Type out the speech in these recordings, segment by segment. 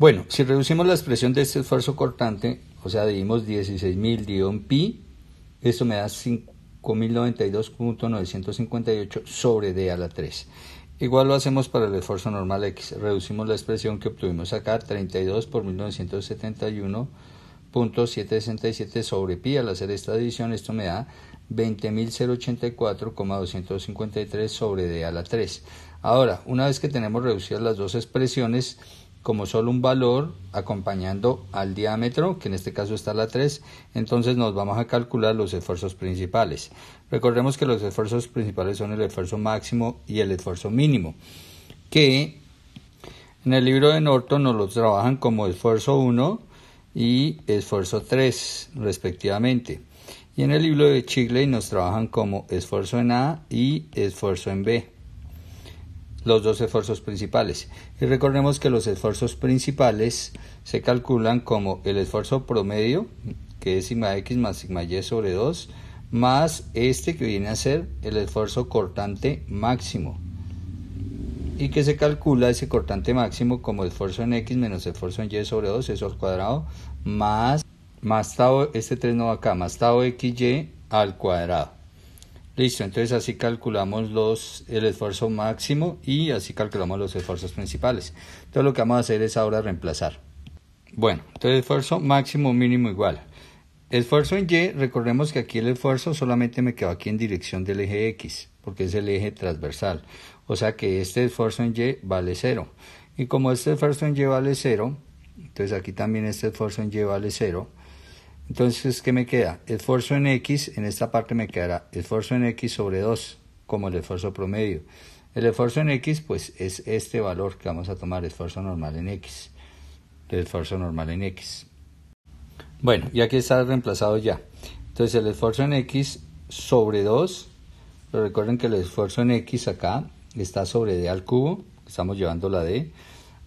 Bueno, si reducimos la expresión de este esfuerzo cortante, o sea, dimos 16.000 en pi, esto me da 5.092.958 sobre d a la 3. Igual lo hacemos para el esfuerzo normal X. Reducimos la expresión que obtuvimos acá, 32 por 1971.767 sobre pi. Al hacer esta división, esto me da 20.084,253 sobre d a la 3. Ahora, una vez que tenemos reducidas las dos expresiones, como solo un valor acompañando al diámetro, que en este caso está la 3, entonces nos vamos a calcular los esfuerzos principales. Recordemos que los esfuerzos principales son el esfuerzo máximo y el esfuerzo mínimo, que en el libro de Norton nos los trabajan como esfuerzo 1 y esfuerzo 3 respectivamente. Y en el libro de Chigley nos trabajan como esfuerzo en A y esfuerzo en B, los dos esfuerzos principales. Y recordemos que los esfuerzos principales se calculan como el esfuerzo promedio, que es sigma x más sigma y sobre 2, más este que viene a ser el esfuerzo cortante máximo y que se calcula ese cortante máximo como esfuerzo en X menos esfuerzo en Y sobre 2, eso al cuadrado, más, más tau, este 3 no va acá, más tau XY al cuadrado. Listo, entonces así calculamos los, el esfuerzo máximo y así calculamos los esfuerzos principales. Entonces lo que vamos a hacer es ahora reemplazar. Bueno, entonces esfuerzo máximo, mínimo igual. Esfuerzo en Y, recordemos que aquí el esfuerzo solamente me quedó aquí en dirección del eje X, porque es el eje transversal. O sea que este esfuerzo en Y vale 0. Y como este esfuerzo en Y vale 0, entonces aquí también este esfuerzo en Y vale 0. Entonces, ¿qué me queda? Esfuerzo en X, en esta parte me quedará esfuerzo en X sobre 2, como el esfuerzo promedio. El esfuerzo en X, pues es este valor que vamos a tomar, esfuerzo normal en X. El esfuerzo normal en X. Bueno, y aquí está reemplazado ya. Entonces el esfuerzo en X sobre 2, pero recuerden que el esfuerzo en X acá está sobre D al cubo, estamos llevando la D.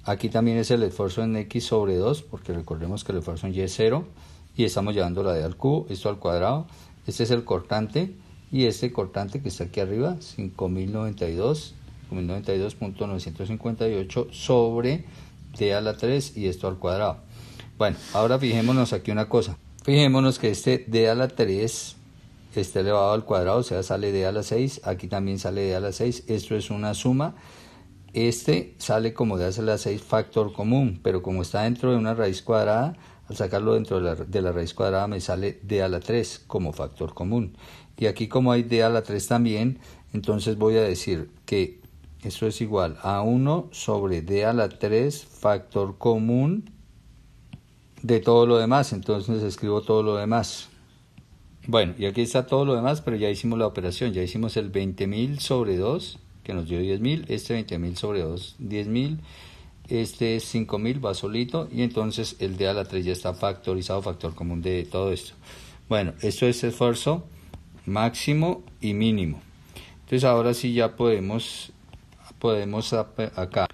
Aquí también es el esfuerzo en X sobre 2, porque recordemos que el esfuerzo en Y es 0, y estamos llevando la D al cubo, esto al cuadrado. Este es el cortante, y este cortante que está aquí arriba, 5092, 5092.958 sobre D a la 3, y esto al cuadrado. Bueno, ahora fijémonos aquí una cosa. Fijémonos que este D a la 3 está elevado al cuadrado, o sea, sale D a la 6. Aquí también sale D a la 6. Esto es una suma. Este sale como D a la 6 factor común, pero como está dentro de una raíz cuadrada, al sacarlo dentro de la, de la, raíz cuadrada me sale D a la 3 como factor común. Y aquí como hay D a la 3 también, entonces voy a decir que esto es igual a 1 sobre D a la 3 factor común de todo lo demás, entonces escribo todo lo demás. Bueno, y aquí está todo lo demás, pero ya hicimos la operación, ya hicimos el 20.000 sobre 2, que nos dio 10.000, este 20.000 sobre 2, 10.000, este 5.000 va solito, y entonces el de a la 3 ya está factorizado, factor común de todo esto. Bueno, esto es esfuerzo máximo y mínimo. Entonces ahora sí ya podemos, podemos acá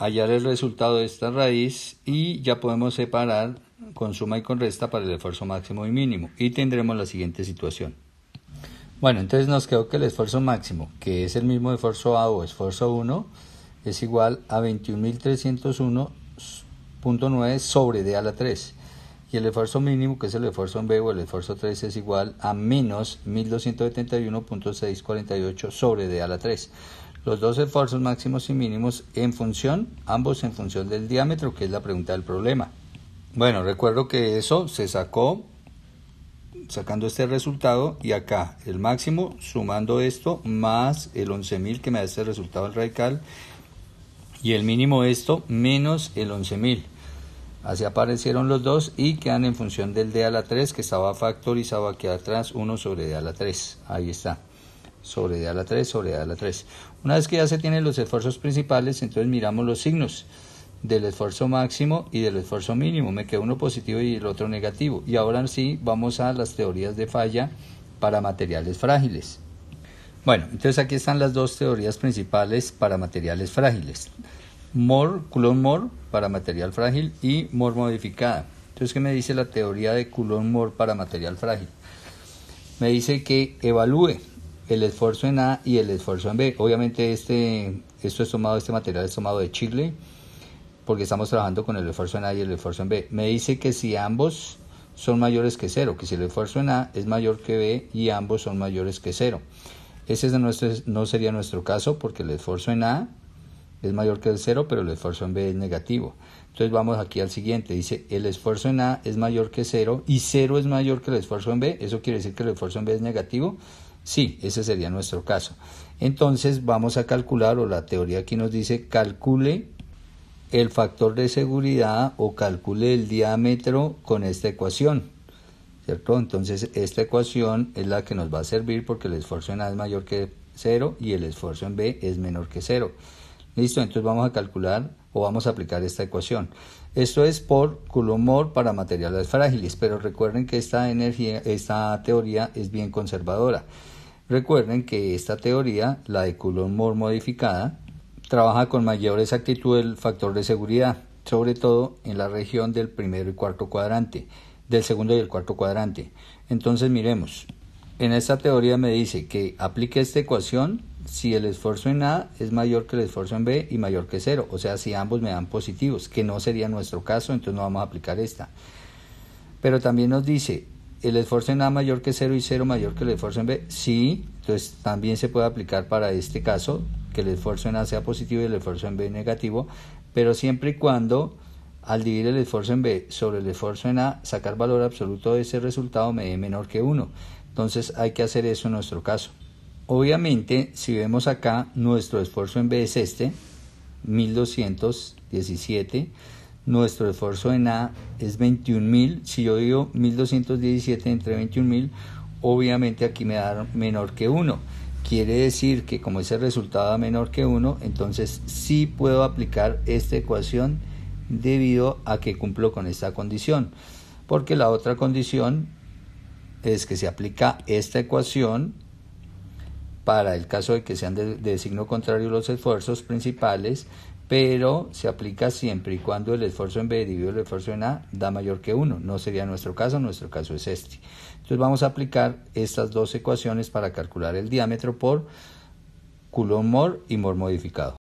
hallar el resultado de esta raíz y ya podemos separar con suma y con resta para el esfuerzo máximo y mínimo y tendremos la siguiente situación. Bueno, entonces nos quedó que el esfuerzo máximo, que es el mismo esfuerzo A o esfuerzo 1, es igual a 21.301.9 sobre D a la 3. Y el esfuerzo mínimo, que es el esfuerzo en B o el esfuerzo 3, es igual a menos 1271.648 sobre D a la 3 los dos esfuerzos máximos y mínimos en función, ambos en función del diámetro, que es la pregunta del problema. Bueno, recuerdo que eso se sacó sacando este resultado y acá el máximo sumando esto más el 11.000 que me da este resultado el radical y el mínimo esto menos el 11.000. Así aparecieron los dos y quedan en función del D a la 3 que estaba factorizado aquí atrás 1 sobre D a la 3. Ahí está sobre la 3 sobre la 3. Una vez que ya se tienen los esfuerzos principales, entonces miramos los signos del esfuerzo máximo y del esfuerzo mínimo. Me queda uno positivo y el otro negativo. Y ahora sí vamos a las teorías de falla para materiales frágiles. Bueno, entonces aquí están las dos teorías principales para materiales frágiles. Moore, Coulomb-Moore para material frágil y Moore modificada. Entonces, ¿qué me dice la teoría de Coulomb-Moore para material frágil? Me dice que evalúe el esfuerzo en A y el esfuerzo en B. Obviamente este, esto es tomado, este material es tomado de Chile, porque estamos trabajando con el esfuerzo en A y el esfuerzo en B. Me dice que si ambos son mayores que cero, que si el esfuerzo en A es mayor que B y ambos son mayores que cero. Ese es no sería nuestro caso porque el esfuerzo en A es mayor que el cero, pero el esfuerzo en B es negativo. Entonces vamos aquí al siguiente. Dice, el esfuerzo en A es mayor que cero y cero es mayor que el esfuerzo en B. Eso quiere decir que el esfuerzo en B es negativo. Sí, ese sería nuestro caso. Entonces vamos a calcular, o la teoría aquí nos dice, calcule el factor de seguridad o calcule el diámetro con esta ecuación. ¿Cierto? Entonces esta ecuación es la que nos va a servir porque el esfuerzo en A es mayor que 0 y el esfuerzo en B es menor que 0. Listo, entonces vamos a calcular o vamos a aplicar esta ecuación. Esto es por Coulomb para materiales frágiles, pero recuerden que esta energía, esta teoría es bien conservadora. Recuerden que esta teoría, la de Coulomb-Moore modificada, trabaja con mayor exactitud el factor de seguridad, sobre todo en la región del primero y cuarto cuadrante, del segundo y el cuarto cuadrante. Entonces miremos, en esta teoría me dice que aplique esta ecuación si el esfuerzo en A es mayor que el esfuerzo en B y mayor que cero, o sea, si ambos me dan positivos, que no sería nuestro caso, entonces no vamos a aplicar esta. Pero también nos dice, el esfuerzo en A mayor que 0 y 0 mayor que el esfuerzo en B, sí, entonces también se puede aplicar para este caso que el esfuerzo en A sea positivo y el esfuerzo en B negativo, pero siempre y cuando al dividir el esfuerzo en B sobre el esfuerzo en A, sacar valor absoluto de ese resultado me dé menor que 1. Entonces hay que hacer eso en nuestro caso. Obviamente, si vemos acá, nuestro esfuerzo en B es este, 1217 nuestro esfuerzo en A es 21.000. Si yo digo 1.217 entre 21.000, obviamente aquí me da menor que 1. Quiere decir que como ese resultado da menor que 1, entonces sí puedo aplicar esta ecuación debido a que cumplo con esta condición. Porque la otra condición es que se aplica esta ecuación para el caso de que sean de signo contrario los esfuerzos principales pero se aplica siempre y cuando el esfuerzo en B dividido el esfuerzo en A da mayor que 1. No sería nuestro caso, nuestro caso es este. Entonces vamos a aplicar estas dos ecuaciones para calcular el diámetro por Coulomb-Mohr y Mohr modificado.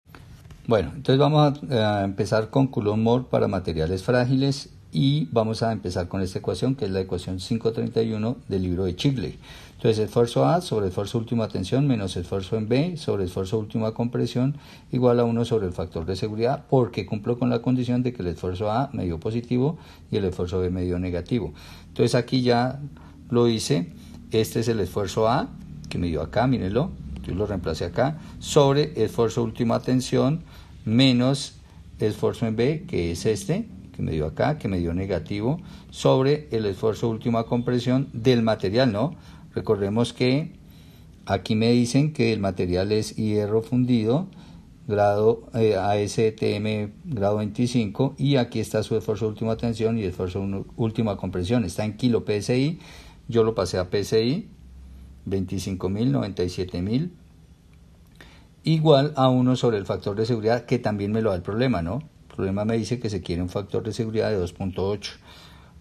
Bueno, entonces vamos a, eh, empezar con Coulomb-Mohr para materiales frágiles y vamos a empezar con esta ecuación, que es la ecuación 531 del libro de Chigley. Entonces, esfuerzo A sobre esfuerzo última tensión menos esfuerzo en B sobre esfuerzo última compresión igual a 1 sobre el factor de seguridad, porque cumplo con la condición de que el esfuerzo A me dio positivo y el esfuerzo B me dio negativo. Entonces, aquí ya lo hice. Este es el esfuerzo A que me dio acá, mírenlo. Yo lo reemplacé acá sobre esfuerzo última tensión menos esfuerzo en B, que es este, que me dio acá, que me dio negativo, sobre el esfuerzo última compresión del material, ¿no? Recordemos que aquí me dicen que el material es hierro fundido, grado eh, ASTM grado 25 y aquí está su esfuerzo última tensión y esfuerzo última compresión está en kilo PSI yo lo pasé a PSI 25.000 97.000 igual a uno sobre el factor de seguridad que también me lo da el problema no problema me dice que se quiere un factor de seguridad de 2.8.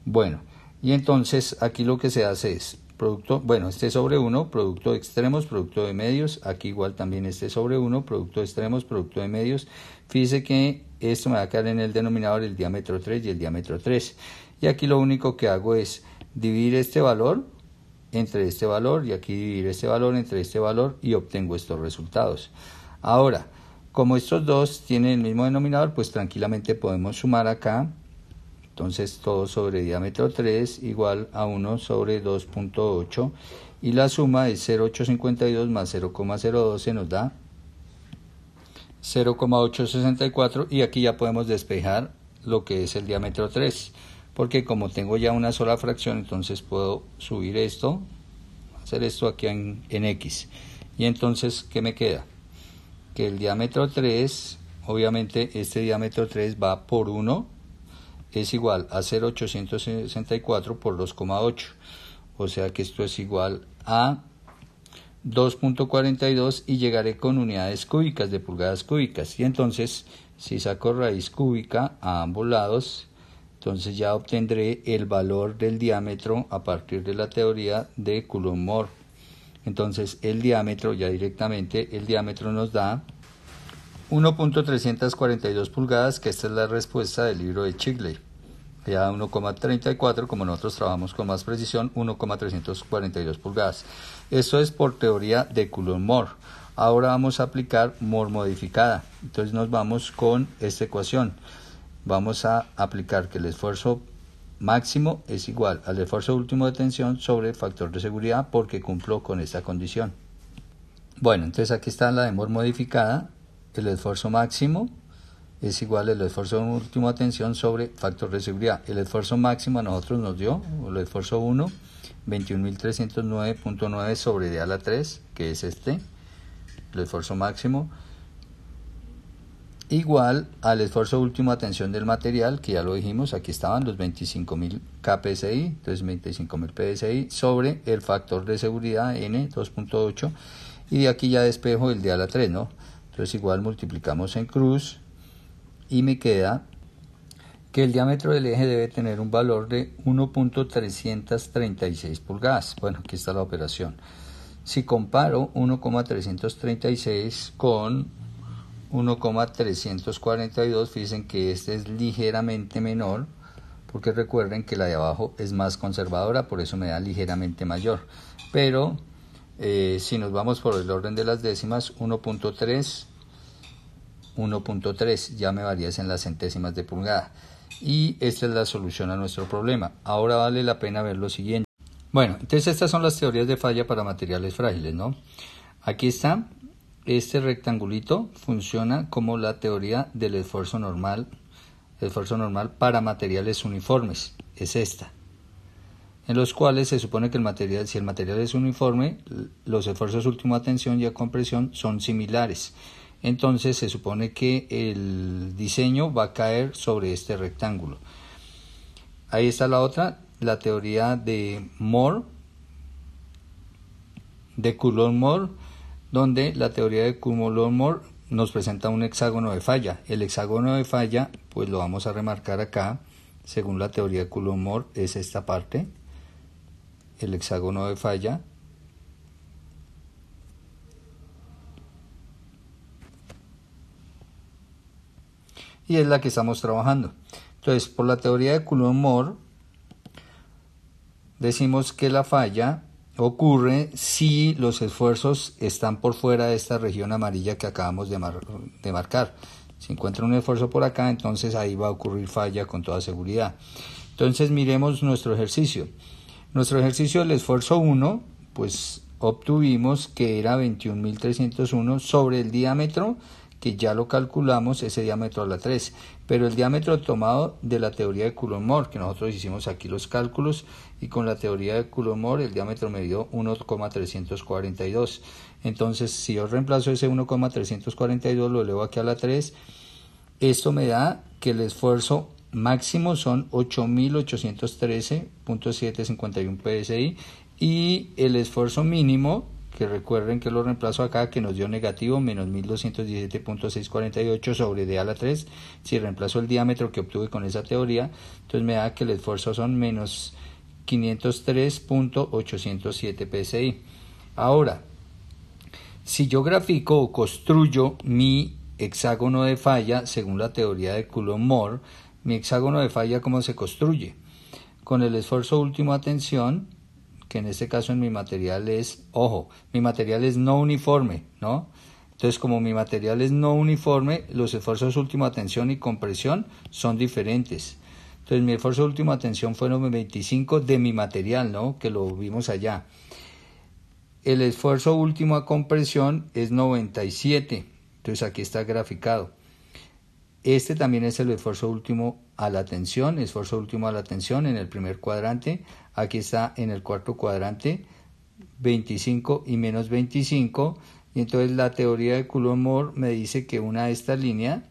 Bueno, y entonces aquí lo que se hace es producto, bueno, este sobre 1, producto de extremos, producto de medios, aquí igual también este sobre 1, producto de extremos, producto de medios. Fíjese que esto me va a quedar en el denominador el diámetro 3 y el diámetro 3. Y aquí lo único que hago es dividir este valor entre este valor y aquí dividir este valor entre este valor y obtengo estos resultados. Ahora, como estos dos tienen el mismo denominador, pues tranquilamente podemos sumar acá. Entonces todo sobre diámetro 3 igual a 1 sobre 2.8 y la suma es 0,852 más 0,012 nos da 0,864 y aquí ya podemos despejar lo que es el diámetro 3 porque como tengo ya una sola fracción entonces puedo subir esto hacer esto aquí en x y entonces ¿qué me queda? que el diámetro 3, obviamente este diámetro 3 va por 1, es igual a 0,864 por 2,8. O sea que esto es igual a 2.42 y llegaré con unidades cúbicas de pulgadas cúbicas. Y entonces, si saco raíz cúbica a ambos lados, entonces ya obtendré el valor del diámetro a partir de la teoría de coulomb entonces el diámetro, ya directamente, el diámetro nos da 1.342 pulgadas, que esta es la respuesta del libro de Chigley. ya 1,34, como nosotros trabajamos con más precisión, 1,342 pulgadas. eso es por teoría de Coulomb-Moore. Ahora vamos a aplicar mor modificada. Entonces nos vamos con esta ecuación. Vamos a aplicar que el esfuerzo máximo es igual al esfuerzo último de tensión sobre factor de seguridad porque cumplo con esta condición. Bueno, entonces aquí está la demora modificada. El esfuerzo máximo es igual al esfuerzo último de tensión sobre factor de seguridad. El esfuerzo máximo a nosotros nos dio, el esfuerzo 1, 21.309.9 sobre de a la 3, que es este, el esfuerzo máximo igual al esfuerzo último de atención del material, que ya lo dijimos, aquí estaban los 25.000 KPSI, entonces 25.000 PSI sobre el factor de seguridad N 2.8 y de aquí ya despejo el de la 3, ¿no? Entonces igual multiplicamos en cruz y me queda que el diámetro del eje debe tener un valor de 1.336 pulgadas. Bueno, aquí está la operación. Si comparo 1.336 con 1,342, fíjense que este es ligeramente menor, porque recuerden que la de abajo es más conservadora, por eso me da ligeramente mayor. Pero eh, si nos vamos por el orden de las décimas, 1.3, 1.3, ya me varía en las centésimas de pulgada. Y esta es la solución a nuestro problema. Ahora vale la pena ver lo siguiente. Bueno, entonces estas son las teorías de falla para materiales frágiles, ¿no? Aquí está este rectangulito funciona como la teoría del esfuerzo normal, esfuerzo normal para materiales uniformes, es esta, en los cuales se supone que el material, si el material es uniforme, los esfuerzos último a tensión y a compresión son similares. Entonces se supone que el diseño va a caer sobre este rectángulo. Ahí está la otra, la teoría de Moore, de Coulomb-Moore donde la teoría de Kummel-Moore nos presenta un hexágono de falla. El hexágono de falla, pues lo vamos a remarcar acá, según la teoría de Coulomb, es esta parte, el hexágono de falla. Y es la que estamos trabajando. Entonces, por la teoría de Coulomb, decimos que la falla ocurre si los esfuerzos están por fuera de esta región amarilla que acabamos de, marcar. Si encuentra un esfuerzo por acá, entonces ahí va a ocurrir falla con toda seguridad. Entonces miremos nuestro ejercicio. Nuestro ejercicio del esfuerzo 1, pues obtuvimos que era 21.301 sobre el diámetro que ya lo calculamos, ese diámetro a la 3. Pero el diámetro tomado de la teoría de Coulomb, que nosotros hicimos aquí los cálculos, y con la teoría de Coulomb el diámetro me dio 1,342. Entonces, si yo reemplazo ese 1,342, lo elevo aquí a la 3, esto me da que el esfuerzo máximo son 8.813.751 psi y el esfuerzo mínimo que recuerden que lo reemplazo acá, que nos dio negativo, menos 1217.648 sobre D a la 3. Si reemplazo el diámetro que obtuve con esa teoría, entonces me da que el esfuerzo son menos 503.807 psi. Ahora, si yo grafico o construyo mi hexágono de falla, según la teoría de Coulomb-Moore, mi hexágono de falla, ¿cómo se construye? Con el esfuerzo último atención que en este caso en mi material es, ojo, mi material es no uniforme, ¿no? Entonces, como mi material es no uniforme, los esfuerzos de última tensión y compresión son diferentes. Entonces, mi esfuerzo de última tensión fueron 25 de mi material, ¿no? Que lo vimos allá. El esfuerzo último a compresión es 97. Entonces, aquí está graficado. Este también es el esfuerzo último a la tensión, esfuerzo último a la tensión en el primer cuadrante. Aquí está en el cuarto cuadrante, 25 y menos 25. Y entonces la teoría de Coulomb-Moore me dice que una de línea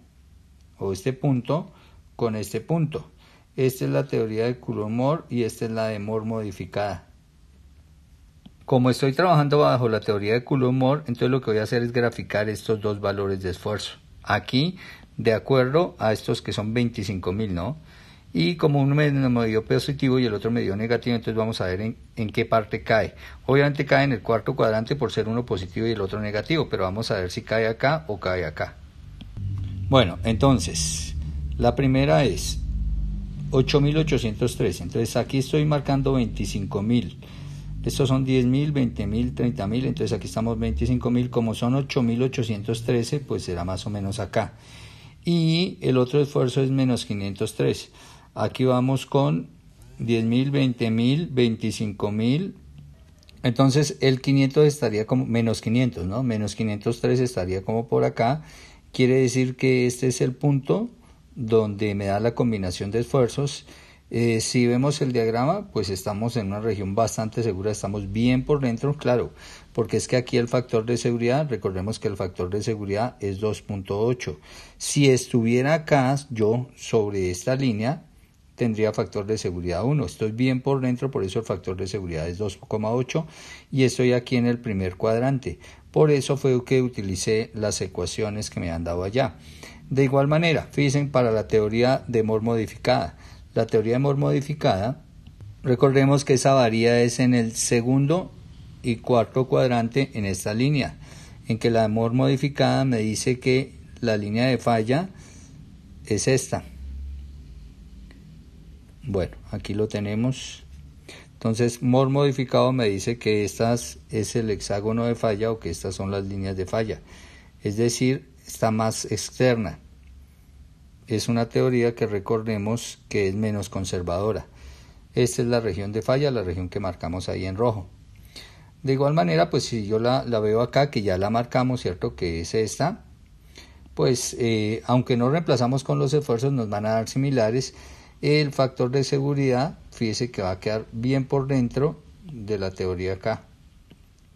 o este punto, con este punto. Esta es la teoría de Coulomb-Moore y esta es la de Moore modificada. Como estoy trabajando bajo la teoría de Coulomb-Moore, entonces lo que voy a hacer es graficar estos dos valores de esfuerzo. Aquí de acuerdo a estos que son 25.000 mil, ¿no? Y como uno me, dio positivo y el otro me dio negativo, entonces vamos a ver en, qué parte cae. Obviamente cae en el cuarto cuadrante por ser uno positivo y el otro negativo, pero vamos a ver si cae acá o cae acá. Bueno, entonces, la primera es 8.813 Entonces aquí estoy marcando 25.000. Estos son 10.000, 20.000, 30.000. Entonces aquí estamos 25.000. Como son 8.813, pues será más o menos acá y el otro esfuerzo es menos 503. Aquí vamos con 10.000, 20.000, 25.000. Entonces el 500 estaría como menos 500, ¿no? Menos 503 estaría como por acá. Quiere decir que este es el punto donde me da la combinación de esfuerzos eh, si vemos el diagrama, pues estamos en una región bastante segura, estamos bien por dentro, claro, porque es que aquí el factor de seguridad, recordemos que el factor de seguridad es 2.8. Si estuviera acá yo sobre esta línea, tendría factor de seguridad 1. Estoy bien por dentro, por eso el factor de seguridad es 2,8 y estoy aquí en el primer cuadrante. Por eso fue que utilicé las ecuaciones que me han dado allá. De igual manera, fíjense para la teoría de Moore modificada. La teoría de Mohr modificada, recordemos que esa varía es en el segundo y cuarto cuadrante en esta línea, en que la de modificada me dice que la línea de falla es esta. Bueno, aquí lo tenemos. Entonces, MOR modificado me dice que estas es el hexágono de falla o que estas son las líneas de falla. Es decir, está más externa es una teoría que recordemos que es menos conservadora. Esta es la región de falla, la región que marcamos ahí en rojo. De igual manera, pues si yo la, veo acá, que ya la marcamos, ¿cierto? Que es esta, pues eh, aunque no reemplazamos con los esfuerzos, nos van a dar similares. El factor de seguridad, fíjese que va a quedar bien por dentro de la teoría acá.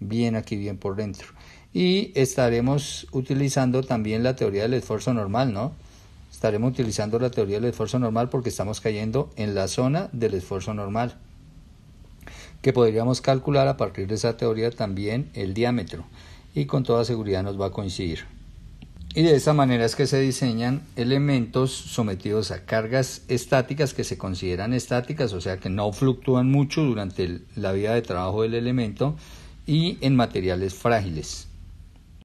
Bien aquí, bien por dentro. Y estaremos utilizando también la teoría del esfuerzo normal, ¿no? estaremos utilizando la teoría del esfuerzo normal porque estamos cayendo en la zona del esfuerzo normal, que podríamos calcular a partir de esa teoría también el diámetro y con toda seguridad nos va a coincidir. Y de esta manera es que se diseñan elementos sometidos a cargas estáticas que se consideran estáticas, o sea que no fluctúan mucho durante la vida de trabajo del elemento y en materiales frágiles.